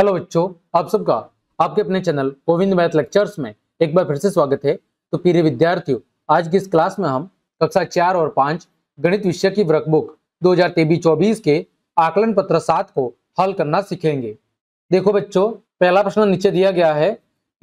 hello बच्चों आप सबका आपके अपने चैनल गोविंद मैथ लेक्चर्स में एक बार फिर से स्वागत है तो प्रिय विद्यार्थियों आज की इस क्लास में हम कक्षा चार और पाँच गणित विषय की वर्क बुक दो हजार तेईस चौबीस के आकलन पत्र सात को हल करना सीखेंगे देखो बच्चों पहला प्रश्न नीचे दिया गया है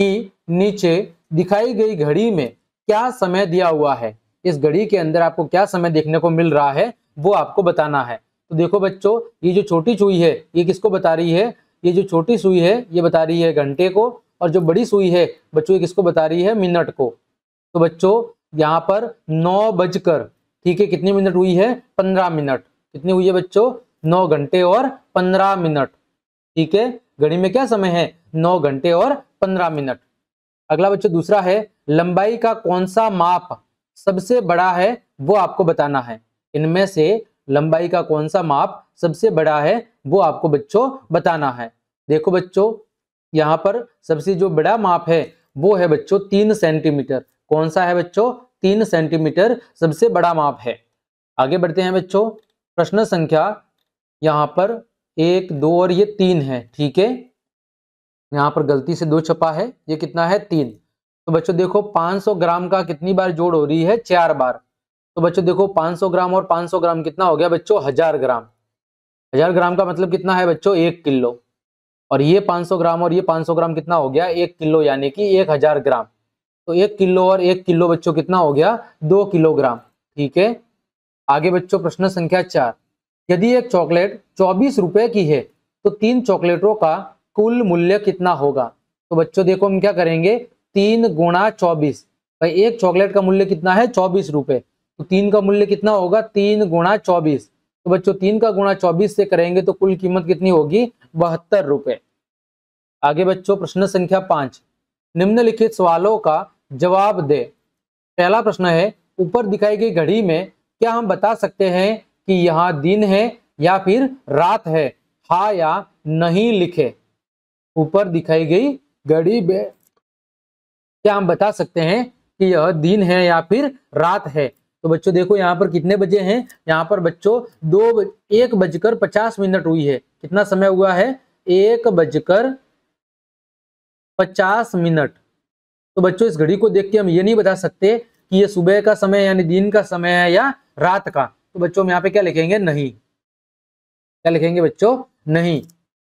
कि नीचे दिखाई गई घड़ी में क्या समय दिया हुआ है इस घड़ी के अंदर आपको क्या समय देखने को मिल रहा है वो आपको बताना है तो देखो बच्चों ये जो छोटी चुई है ये किसको बता रही है ये जो छोटी सुई है ये बता रही है घंटे को और जो बड़ी सुई है बच्चों किसको बता रही है मिनट को तो बच्चों यहाँ पर नौ बजकर ठीक है कितनी मिनट हुई है पंद्रह मिनट कितनी हुई है बच्चों नौ घंटे और पंद्रह मिनट ठीक है घड़ी में क्या समय है नौ घंटे और पंद्रह मिनट अगला बच्चों दूसरा है लंबाई का कौन सा माप सबसे बड़ा है वो आपको बताना है इनमें से लंबाई का कौन सा माप सबसे बड़ा है वो आपको बच्चों बताना है देखो बच्चों यहाँ पर सबसे जो बड़ा माप है वो है बच्चों तीन सेंटीमीटर कौन सा है बच्चों तीन सेंटीमीटर सबसे बड़ा माप है आगे बढ़ते हैं बच्चों प्रश्न संख्या यहाँ पर एक दो और ये तीन है ठीक है यहाँ पर गलती से दो छपा है ये कितना है तीन तो बच्चों देखो 500 ग्राम का कितनी बार जोड़ हो रही है चार बार तो बच्चों देखो 500 ग्राम और 500 ग्राम कितना हो गया बच्चों हजार ग्राम हजार ग्राम का मतलब कितना है बच्चों एक किलो और ये 500 ग्राम और ये 500 ग्राम कितना हो गया एक किलो यानी कि एक हजार ग्राम तो एक किलो और एक किलो बच्चों कितना हो गया दो किलोग्राम ठीक है आगे बच्चों प्रश्न संख्या चार यदि एक चॉकलेट चौबीस रुपए की है तो तीन चॉकलेटों का कुल मूल्य कितना होगा तो बच्चों देखो हम क्या करेंगे तीन गुणा चौबीस भाई एक चॉकलेट का मूल्य कितना है चौबीस रुपए तो तीन का मूल्य कितना होगा तीन गुणा चौबीस तो बच्चों तीन का गुणा चौबीस से करेंगे तो कुल कीमत कितनी होगी बहत्तर रुपए आगे बच्चों प्रश्न संख्या पांच निम्नलिखित सवालों का जवाब दे पहला प्रश्न है ऊपर दिखाई गई घड़ी में क्या हम बता सकते हैं कि यहाँ दिन है या फिर रात है हा या नहीं लिखे ऊपर दिखाई गई घड़ी में क्या हम बता सकते हैं कि यह दिन है या फिर रात है तो बच्चों देखो यहाँ पर कितने बजे हैं यहाँ पर बच्चों दो बज, एक बजकर पचास मिनट हुई है कितना समय हुआ है एक बजकर पचास मिनट तो बच्चों इस घड़ी को देख के हम ये नहीं बता सकते कि ये सुबह का समय यानी दिन का समय है या रात का तो बच्चों हम यहाँ पे क्या लिखेंगे नहीं क्या लिखेंगे बच्चों नहीं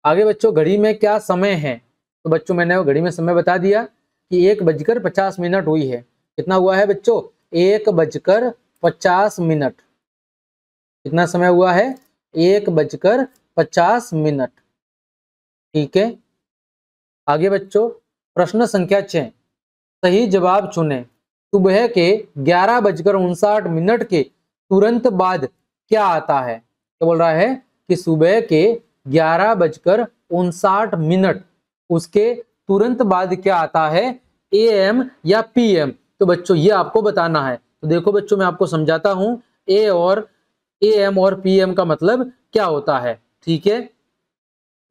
आगे बच्चों घड़ी में क्या समय है तो बच्चों मैंने वो घड़ी में समय बता दिया कि एक बजकर पचास मिनट हुई है कितना हुआ है बच्चों एक बजकर पचास मिनट कितना समय हुआ है एक बजकर पचास मिनट ठीक है आगे बच्चों प्रश्न संख्या छ सही जवाब चुने सुबह के ग्यारह बजकर उनसाठ मिनट के तुरंत बाद क्या आता है क्या बोल रहा है कि सुबह के ग्यारह बजकर उनसाठ मिनट उसके तुरंत बाद क्या आता है ए एम या पी एम तो बच्चों ये आपको बताना है तो देखो बच्चों मैं आपको समझाता हूं ए और ए एम और पी एम का मतलब क्या होता है ठीक है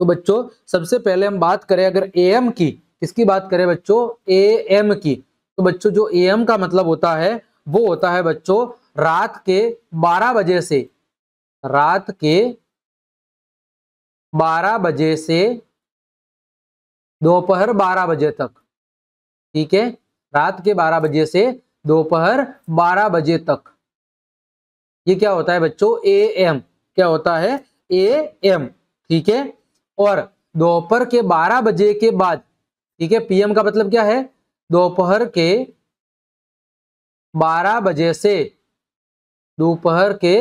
तो बच्चों सबसे पहले हम बात करें अगर ए एम की किसकी बात करें बच्चों ए एम की तो बच्चों जो ए एम का मतलब होता है वो होता है बच्चों रात के 12 बजे से रात के 12 बजे से दोपहर 12 बजे तक ठीक है रात के 12 बजे से दोपहर 12 बजे तक ये क्या होता है बच्चों ए एम क्या होता है ए एम ठीक है और दोपहर के 12 बजे के बाद ठीक है पीएम का मतलब क्या है दोपहर के 12 बजे से दोपहर के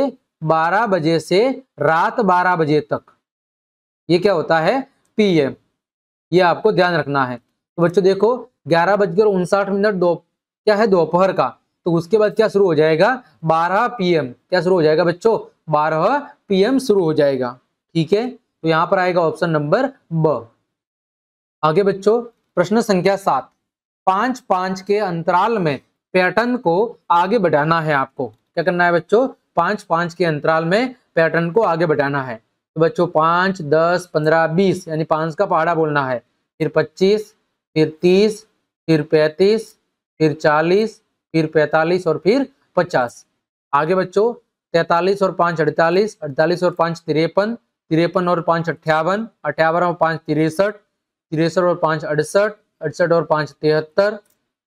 12 बजे से रात 12 बजे तक ये क्या होता है पीएम ये आपको ध्यान रखना है तो बच्चों देखो ग्यारह बजकर उनसाठ मिनट दो क्या है दोपहर का तो उसके बाद क्या शुरू हो जाएगा 12 पीएम क्या शुरू हो जाएगा बच्चों 12 पीएम शुरू हो जाएगा ठीक है तो यहां पर आएगा ऑप्शन नंबर ब आगे बच्चों प्रश्न संख्या सात पांच पांच के अंतराल में पैटर्न को आगे बढ़ाना है आपको क्या करना है बच्चों पांच पांच के अंतराल में पैटर्न को आगे बढ़ाना है तो बच्चों पांच दस पंद्रह बीस यानी पांच का पहाड़ा बोलना है फिर पच्चीस फिर तीस फिर पैंतीस फिर चालीस फिर पैतालीस और फिर पचास आगे बच्चों तैतालीस और पाँच अड़तालीस अड़तालीस और पांच तिरपन तिरपन और पांच अट्ठावन अट्ठावन और पांच तिरसठ तिरसठ और पांच अड़सठ अड़सठ और पांच तिहत्तर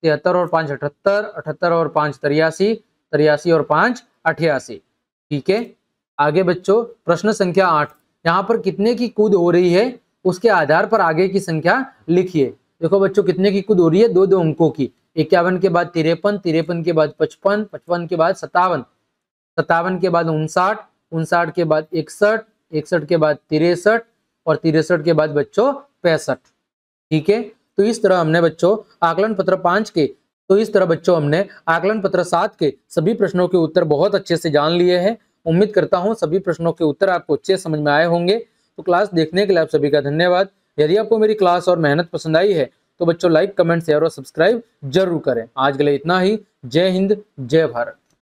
तिहत्तर और पांच अठहत्तर अठहत्तर और पांच तिरयासी तिरयासी और पांच अठासी ठीक है आगे बच्चों प्रश्न संख्या आठ यहाँ पर कितने की कूद हो रही है उसके आधार पर आगे की संख्या लिखिए देखो बच्चों कितने की कूद हो रही है दो दो अंकों की इक्यावन के बाद तिरपन तिरपन के बाद पचपन पचपन के बाद सतावन सतावन के बाद उनसाठ उनसाठ के बाद इकसठ इकसठ के बाद तिरसठ और तिरसठ के बाद बच्चों पैंसठ ठीक है तो इस तरह हमने बच्चों आकलन पत्र पांच के तो इस तरह बच्चों हमने आकलन पत्र सात के सभी प्रश्नों के उत्तर बहुत अच्छे से जान लिए हैं उम्मीद करता हूँ सभी प्रश्नों के उत्तर आपको अच्छे समझ में आए होंगे तो क्लास देखने के लिए आप सभी का धन्यवाद यदि आपको मेरी क्लास और मेहनत पसंद आई है तो बच्चों लाइक कमेंट शेयर और सब्सक्राइब जरूर करें आज के लिए इतना ही जय हिंद जय भारत